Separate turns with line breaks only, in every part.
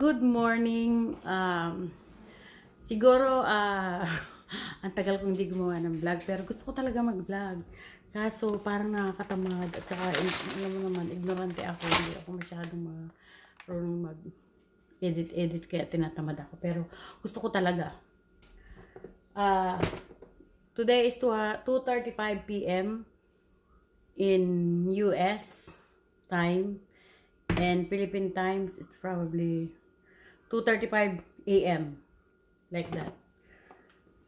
Good morning. Um, siguro, uh, ang tagal kong hindi gumawa ng vlog. Pero gusto ko talaga mag-vlog. Kaso, parang nakakatamad. At saka, eh, alam mo naman, ignorante ako. Hindi ako masyadong marunong mag-edit-edit. Kaya tinatamad ako. Pero, gusto ko talaga. Uh, today is 2.35 ah, p.m. in U.S. time. And Philippine times, it's probably 2.35 a.m. Like that.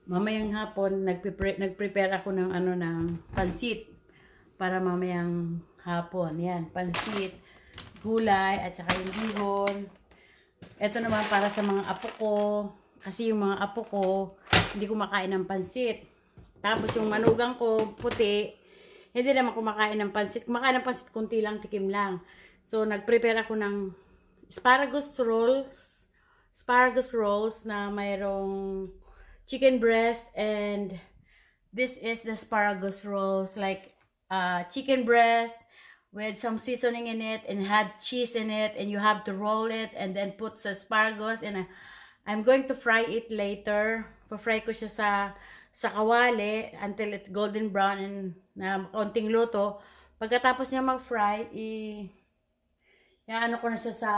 Mamayang hapon, nagpre nagprepare ako ng ano ng pansit para mamayang hapon. Yan, pansit, gulay, at saka yung bihon. Ito naman para sa mga apo ko. Kasi yung mga apo ko, hindi kumakain ng pansit. Tapos yung manugang ko, puti, hindi naman kumakain ng pansit. Kumakain ng pansit, kunti lang, tikim lang. So, nagprepare ako ng asparagus rolls asparagus rolls na mayroong chicken breast and this is the asparagus rolls like uh, chicken breast with some seasoning in it and had cheese in it and you have to roll it and then put sa asparagus and uh, I'm going to fry it later. Pa-fry ko siya sa sa kawali until it golden brown and na konting luto. Pagkatapos niya mag-fry, i ano ko na siya sa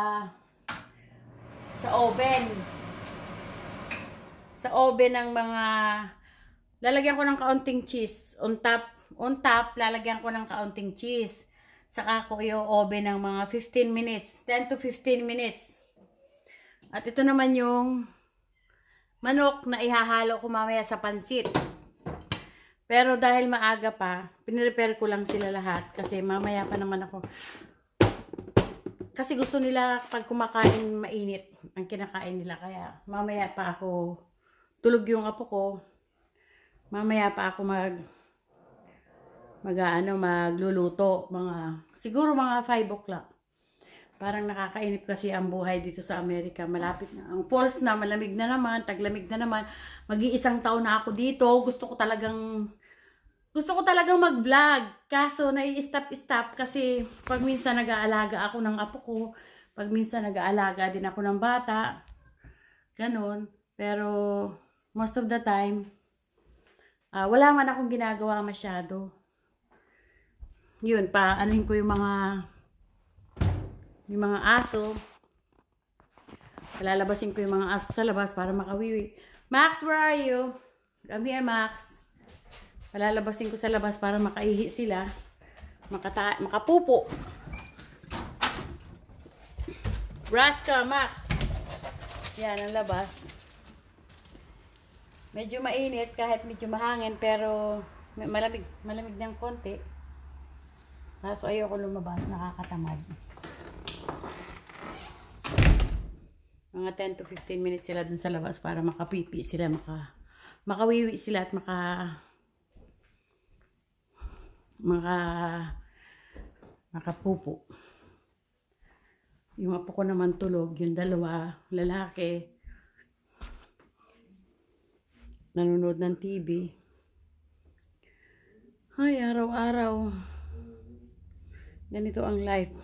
sa oven. Sa oven ng mga lalagyan ko ng kaunting cheese on top. On top, lalagyan ko ng kaunting cheese. Saka ko i-oven ng mga 15 minutes. 10 to 15 minutes. At ito naman yung manok na ihahalo ko mamaya sa pansit. Pero dahil maaga pa, pinirepare ko lang sila lahat kasi mamaya pa naman ako kasi gusto nila pag kumakain mainit ang kinakain nila kaya mamaya pa ako tulog yung apo ko mamaya pa ako mag mag ano, magluluto mga siguro mga 5 o'clock parang nakakainip kasi ang buhay dito sa Amerika malapit na ang false na malamig na naman taglamig na naman mag-iisang taon na ako dito gusto ko talagang gusto ko talagang mag-vlog. Kaso, nai-stop-stop kasi pag minsan nag-aalaga ako ng apo ko, pag minsan nag-aalaga din ako ng bata, ganun. Pero, most of the time, uh, wala man akong ginagawa masyado. Yun, pa, anuhin ko yung mga yung mga aso. Lalabasin ko yung mga aso sa labas para makawiwi. Max, where are you? Come here, Max. Palalabasin ko sa labas para makaihi sila. Makata makapupo. Raska, Max. Yan ang labas. Medyo mainit kahit medyo mahangin pero malamig, malamig ng konti. Kaso ayoko lumabas, nakakatamad. Mga 10 to 15 minutes sila dun sa labas para makapipi sila, maka, makawiwi sila at maka mga nakapupo. Yung apo ko naman tulog, yung dalawa, lalaki, nanonood ng TV. Ay, araw-araw, ganito ang life.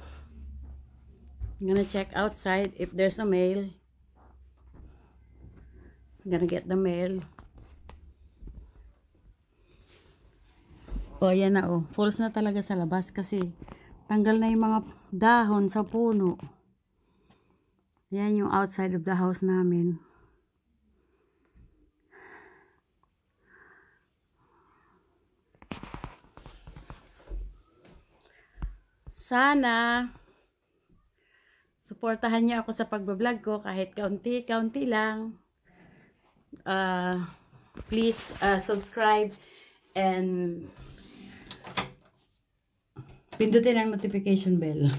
I'm gonna check outside if there's a mail. I'm gonna get the mail. O, oh, ayan na Oh. Falls na talaga sa labas kasi tanggal na yung mga dahon sa puno. Ayan yung outside of the house namin. Sana suportahan niyo ako sa pagbablog ko kahit kaunti-kaunti lang. Uh, please uh, subscribe and Pindutin ang notification bell.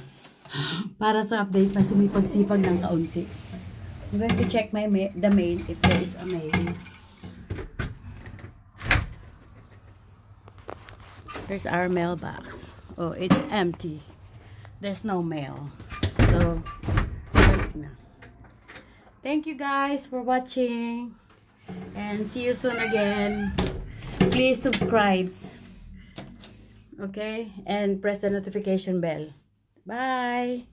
Para sa update na sumipag-sipag ng kaunti. I'm going to check my ma the mail if there is a mail. There's our mailbox. Oh, it's empty. There's no mail. So, wait na. Thank you guys for watching. And see you soon again. Please subscribe. okay and press the notification bell bye